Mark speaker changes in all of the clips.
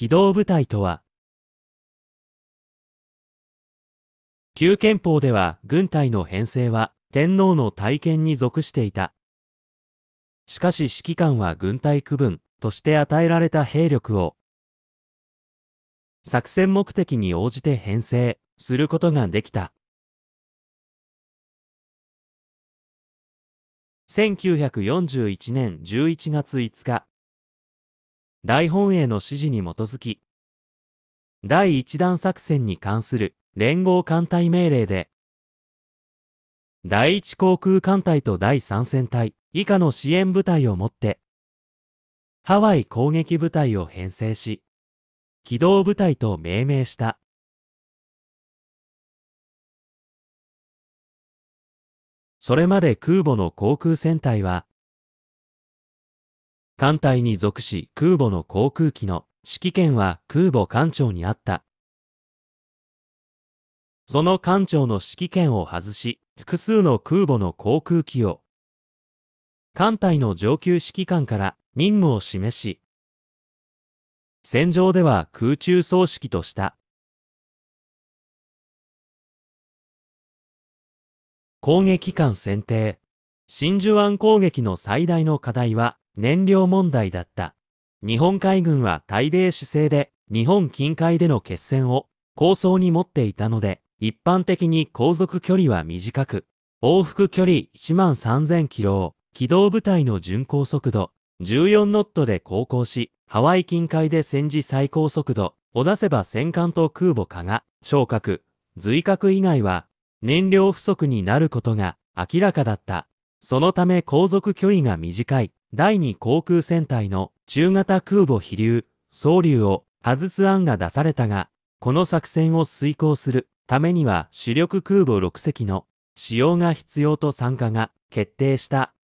Speaker 1: 機動部隊とは、
Speaker 2: 旧憲法では軍隊の編成は天皇の体験に属していた。しかし指揮官は軍隊区分として与えられた兵力を作戦目的に応じて編成
Speaker 1: することができた。
Speaker 2: 1941年11月5日、大本営の指示に基づき、第一弾作戦に関する連合艦隊命令で、第一航空艦隊と第三戦隊以下の支援部隊をもって、ハワイ攻撃部隊を編成し、機動部隊と命名した。
Speaker 1: それまで空母
Speaker 2: の航空戦隊は、艦隊に属し空母の航空機の指揮権は空母艦長にあった。その艦長の指揮権を外し、複数の空母の航空機を、艦隊の上級指揮官から任務を示し、戦場では空中葬式とした。攻撃艦選定。真珠湾攻撃の最大の課題は、燃料問題だった。日本海軍は対米主制で日本近海での決戦を構想に持っていたので、一般的に航続距離は短く、往復距離1万3000キロを機動部隊の巡航速度14ノットで航行し、ハワイ近海で戦時最高速度を出せば戦艦と空母化が昇格、随格以外は燃料不足になることが明らかだった。そのため航続距離が短い第2航空戦隊の中型空母飛竜、総流を外す案が出されたが、この作戦を遂行するためには主力空母6隻の使用が必要と参加が決定した。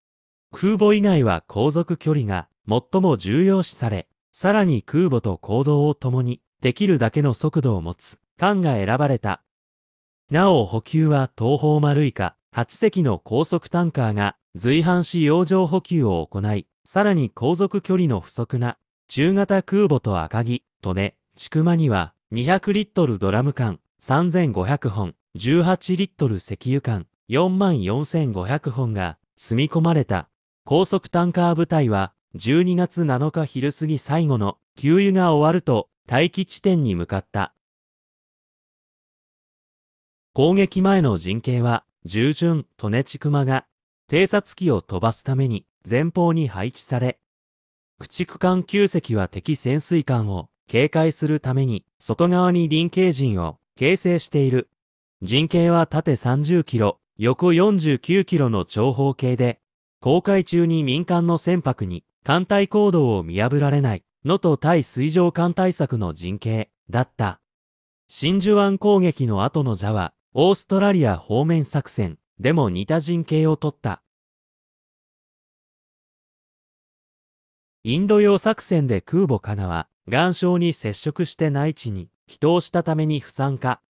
Speaker 2: 空母以外は航続距離が最も重要視され、さらに空母と行動を共にできるだけの速度を持つ艦が選ばれた。なお補給は東方丸以下8隻の高速タンカーが随伴し洋上補給を行い、さらに航続距離の不足な中型空母と赤城、利根、千まには200リットルドラム缶3500本、18リットル石油缶44500本が積み込まれた高速タンカー部隊は12月7日昼過ぎ最後の給油が終わると待機地点に向かった。攻撃前の陣形は従順、トネチクマが、偵察機を飛ばすために前方に配置され、駆逐艦9隻は敵潜水艦を警戒するために外側に臨形陣を形成している。陣形は縦30キロ、横49キロの長方形で、航海中に民間の船舶に艦隊行動を見破られない、能登対水上艦対策の陣形だった。真珠湾攻撃の後のジャワ、オーストラリア方面作戦でも似た陣形を取った。インド洋作戦で空母カナは、岩礁に接触して内地に、人をしたために不参加。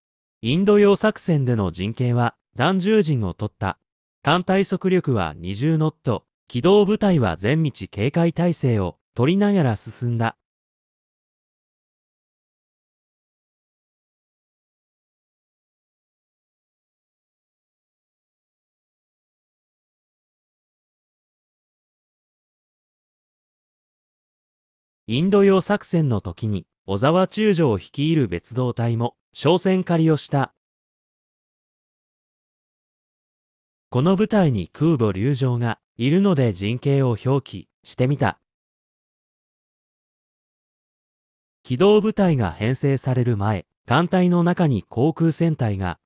Speaker 2: インド洋作戦での陣形は、弾獣陣を取った。艦隊速力は20ノット、機動部隊は全日警戒態勢を取りながら進んだ。インド洋作戦の時に、小沢中将を率いる別動隊も、商船狩りをした。この部隊に空母流上がいるので陣形を表記してみた。機動部隊が編成される前、艦隊の中に航空戦隊が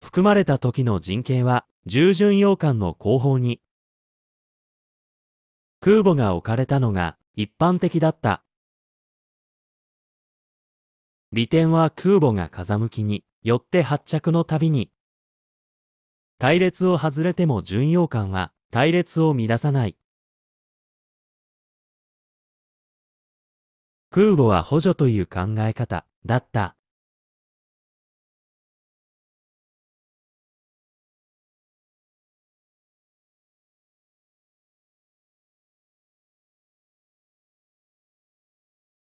Speaker 2: 含まれた時の陣形は、従順洋艦の後方に空母が置かれたのが一般的だった。利点は空母が風向きによって発着のたびに、隊列を外れても巡洋艦は隊列を乱さない。
Speaker 1: 空母は補助という考え方だった。